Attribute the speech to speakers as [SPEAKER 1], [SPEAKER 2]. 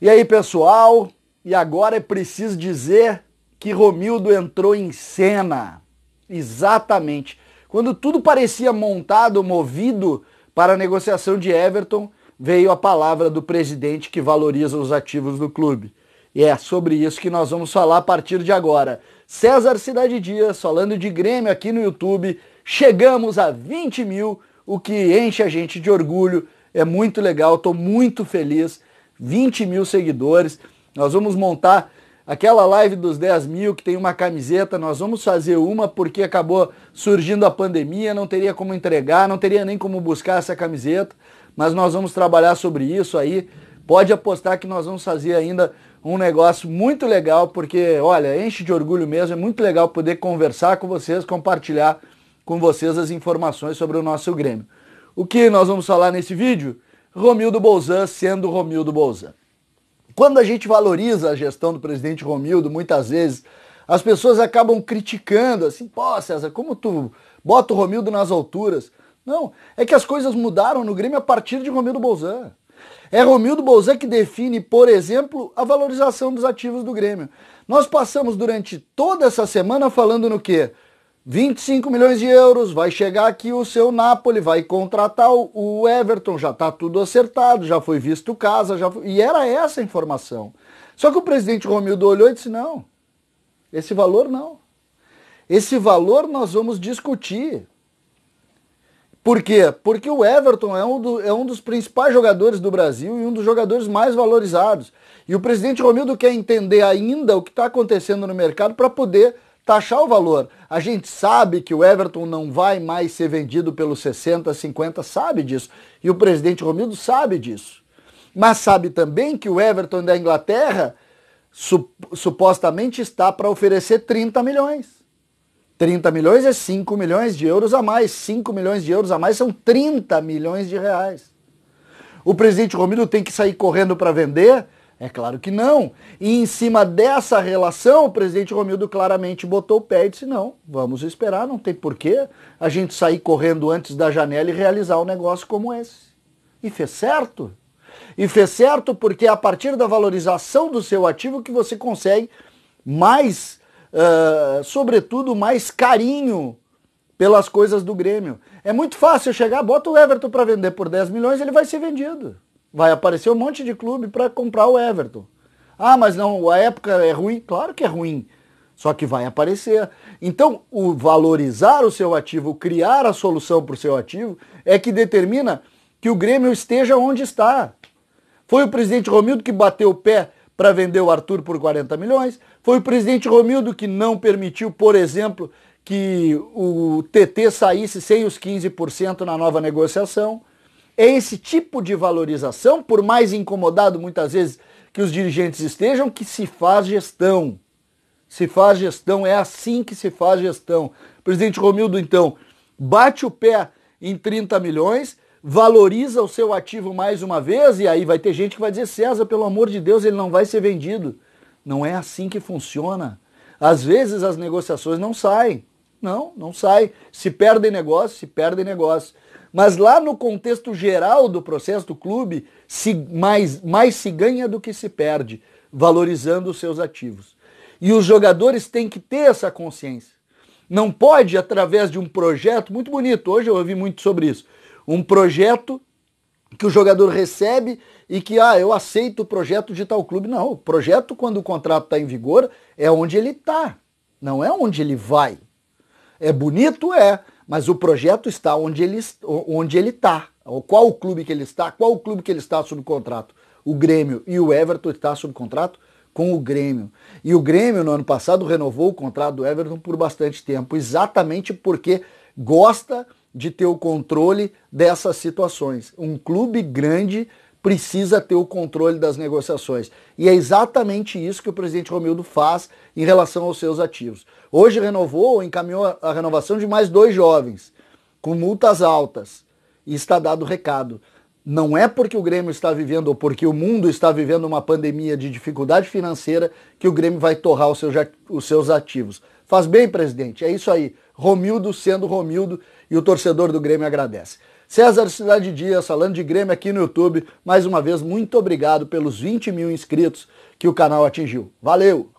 [SPEAKER 1] E aí, pessoal? E agora é preciso dizer que Romildo entrou em cena. Exatamente. Quando tudo parecia montado, movido para a negociação de Everton, veio a palavra do presidente que valoriza os ativos do clube. E é sobre isso que nós vamos falar a partir de agora. César Cidade Dias falando de Grêmio aqui no YouTube. Chegamos a 20 mil, o que enche a gente de orgulho. É muito legal, estou muito feliz. 20 mil seguidores. Nós vamos montar aquela live dos 10 mil que tem uma camiseta, nós vamos fazer uma porque acabou surgindo a pandemia, não teria como entregar, não teria nem como buscar essa camiseta, mas nós vamos trabalhar sobre isso aí. Pode apostar que nós vamos fazer ainda um negócio muito legal, porque, olha, enche de orgulho mesmo, é muito legal poder conversar com vocês, compartilhar com vocês as informações sobre o nosso Grêmio. O que nós vamos falar nesse vídeo? Romildo Bolzan sendo Romildo Bolzan. Quando a gente valoriza a gestão do presidente Romildo, muitas vezes as pessoas acabam criticando, assim, pô, César, como tu bota o Romildo nas alturas? Não, é que as coisas mudaram no Grêmio a partir de Romildo Bolzan. É Romildo Bolzé que define, por exemplo, a valorização dos ativos do Grêmio. Nós passamos durante toda essa semana falando no quê? 25 milhões de euros, vai chegar aqui o seu Napoli, vai contratar o Everton, já está tudo acertado, já foi visto casa, já foi... e era essa a informação. Só que o presidente Romildo olhou e disse, não, esse valor não. Esse valor nós vamos discutir. Por quê? Porque o Everton é um, do, é um dos principais jogadores do Brasil e um dos jogadores mais valorizados. E o presidente Romildo quer entender ainda o que está acontecendo no mercado para poder taxar o valor. A gente sabe que o Everton não vai mais ser vendido pelos 60, 50, sabe disso. E o presidente Romildo sabe disso. Mas sabe também que o Everton da Inglaterra supostamente está para oferecer 30 milhões. 30 milhões é 5 milhões de euros a mais. 5 milhões de euros a mais são 30 milhões de reais. O presidente Romildo tem que sair correndo para vender? É claro que não. E em cima dessa relação, o presidente Romildo claramente botou o pé e disse: não, vamos esperar, não tem porquê a gente sair correndo antes da janela e realizar um negócio como esse. E fez certo. E fez certo porque é a partir da valorização do seu ativo que você consegue mais ah, sobretudo, mais carinho pelas coisas do Grêmio. É muito fácil chegar, bota o Everton para vender por 10 milhões, ele vai ser vendido. Vai aparecer um monte de clube para comprar o Everton. Ah, mas não, a época é ruim? Claro que é ruim. Só que vai aparecer. Então, o valorizar o seu ativo, criar a solução para o seu ativo, é que determina que o Grêmio esteja onde está. Foi o presidente Romildo que bateu o pé para vender o Arthur por 40 milhões. Foi o presidente Romildo que não permitiu, por exemplo, que o TT saísse sem os 15% na nova negociação. É esse tipo de valorização, por mais incomodado muitas vezes que os dirigentes estejam, que se faz gestão. Se faz gestão, é assim que se faz gestão. O presidente Romildo, então, bate o pé em 30 milhões valoriza o seu ativo mais uma vez, e aí vai ter gente que vai dizer: César, pelo amor de Deus, ele não vai ser vendido. Não é assim que funciona. Às vezes as negociações não saem. Não, não sai. Se perdem negócio, se perdem negócio. Mas lá no contexto geral do processo do clube, se mais, mais se ganha do que se perde, valorizando os seus ativos. E os jogadores têm que ter essa consciência. Não pode, através de um projeto muito bonito, hoje eu ouvi muito sobre isso, um projeto que o jogador recebe e que, ah, eu aceito o projeto de tal clube. Não, o projeto, quando o contrato está em vigor, é onde ele está, não é onde ele vai. É bonito, é, mas o projeto está onde ele onde ele está. Qual o clube que ele está? Qual o clube que ele está sob contrato? O Grêmio e o Everton está sob contrato com o Grêmio. E o Grêmio no ano passado renovou o contrato do Everton por bastante tempo, exatamente porque gosta de ter o controle dessas situações. Um clube grande precisa ter o controle das negociações. E é exatamente isso que o presidente Romildo faz em relação aos seus ativos. Hoje renovou ou encaminhou a renovação de mais dois jovens, com multas altas. E está dado o recado. Não é porque o Grêmio está vivendo ou porque o mundo está vivendo uma pandemia de dificuldade financeira que o Grêmio vai torrar os seus ativos. Faz bem, presidente. É isso aí. Romildo sendo Romildo e o torcedor do Grêmio agradece. César Cidade Dias, falando de Grêmio aqui no YouTube, mais uma vez, muito obrigado pelos 20 mil inscritos que o canal atingiu. Valeu!